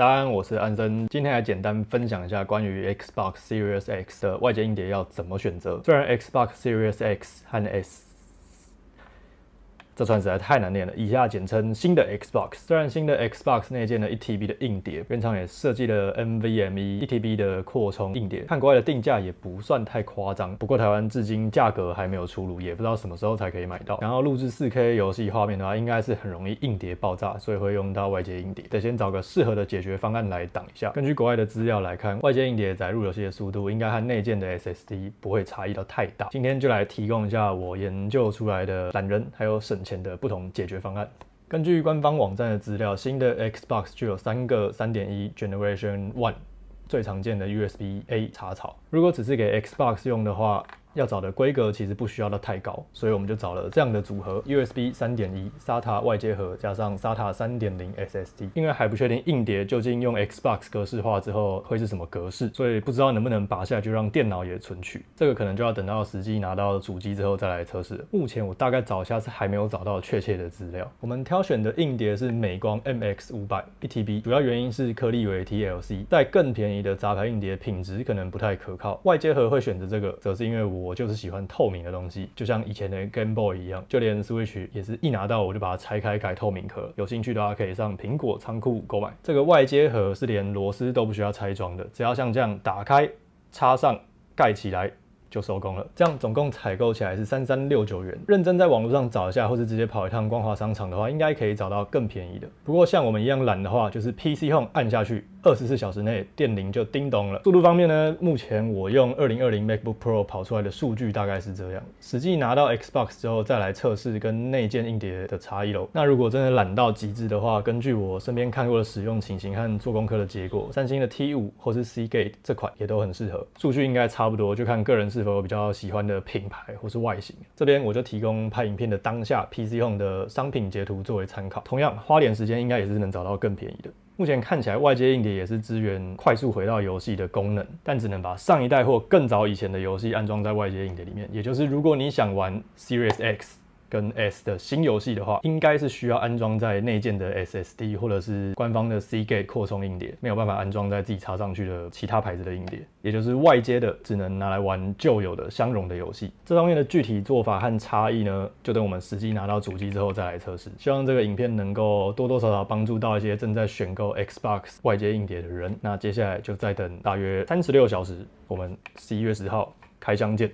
大家好，我是安生，今天来简单分享一下关于 Xbox Series X 的外接硬碟要怎么选择。虽然 Xbox Series X 和 S 这串实在太难念了，以下简称新的 Xbox。虽然新的 Xbox 内建的1 t b 的硬碟，原厂也设计了 NVMe 1 t b 的扩充硬碟，看国外的定价也不算太夸张。不过台湾至今价格还没有出炉，也不知道什么时候才可以买到。然后录制四 K 游戏画面的话，应该是很容易硬碟爆炸，所以会用到外接硬碟，得先找个适合的解决方案来挡一下。根据国外的资料来看，外接硬碟载入游戏的速度应该和内建的 SSD 不会差异到太大。今天就来提供一下我研究出来的懒人还有省。前的不同解决方案。根据官方网站的资料，新的 Xbox 具有三个三点一 Generation One 最常见的 USB-A 插槽。如果只是给 Xbox 用的话。要找的规格其实不需要的太高，所以我们就找了这样的组合：USB 三点一、SATA 外接盒加上 SATA 三点零 SSD。因为还不确定硬碟究竟用 Xbox 格式化之后会是什么格式，所以不知道能不能拔下来就让电脑也存取。这个可能就要等到实际拿到主机之后再来测试。目前我大概找一下是还没有找到确切的资料。我们挑选的硬碟是美光 MX 五百 BTB，主要原因是颗粒为 TLC，在更便宜的杂牌硬碟品质可能不太可靠。外接盒会选择这个，则是因为我。我就是喜欢透明的东西，就像以前的 Game Boy 一样，就连 Switch 也是一拿到我就把它拆开改透明壳。有兴趣的话，可以上苹果仓库购买。这个外接盒是连螺丝都不需要拆装的，只要像这样打开、插上、盖起来就收工了。这样总共采购起来是三三六九元。认真在网络上找一下，或是直接跑一趟光华商场的话，应该可以找到更便宜的。不过像我们一样懒的话，就是 PC Home 按下去。二十四小时内电零就叮咚了。速度方面呢，目前我用二零二零 MacBook Pro 跑出来的数据大概是这样。实际拿到 Xbox 之后再来测试跟内建硬碟的差异喽。那如果真的懒到极致的话，根据我身边看过的使用情形和做功课的结果，三星的 T 五或是 C Gate 这款也都很适合，数据应该差不多，就看个人是否比较喜欢的品牌或是外形。这边我就提供拍影片的当下 PC Home 的商品截图作为参考。同样，花点时间应该也是能找到更便宜的。目前看起来，外接硬碟也是支援快速回到游戏的功能，但只能把上一代或更早以前的游戏安装在外接硬碟里面。也就是，如果你想玩 Series X。跟 S 的新游戏的话，应该是需要安装在内建的 SSD 或者是官方的 Cage 扩充硬碟，没有办法安装在自己插上去的其他牌子的硬碟，也就是外接的只能拿来玩旧有的相容的游戏。这方面的具体做法和差异呢，就等我们实际拿到主机之后再来测试。希望这个影片能够多多少少帮助到一些正在选购 Xbox 外接硬碟的人。那接下来就再等大约三十六小时，我们十一月十号开箱见。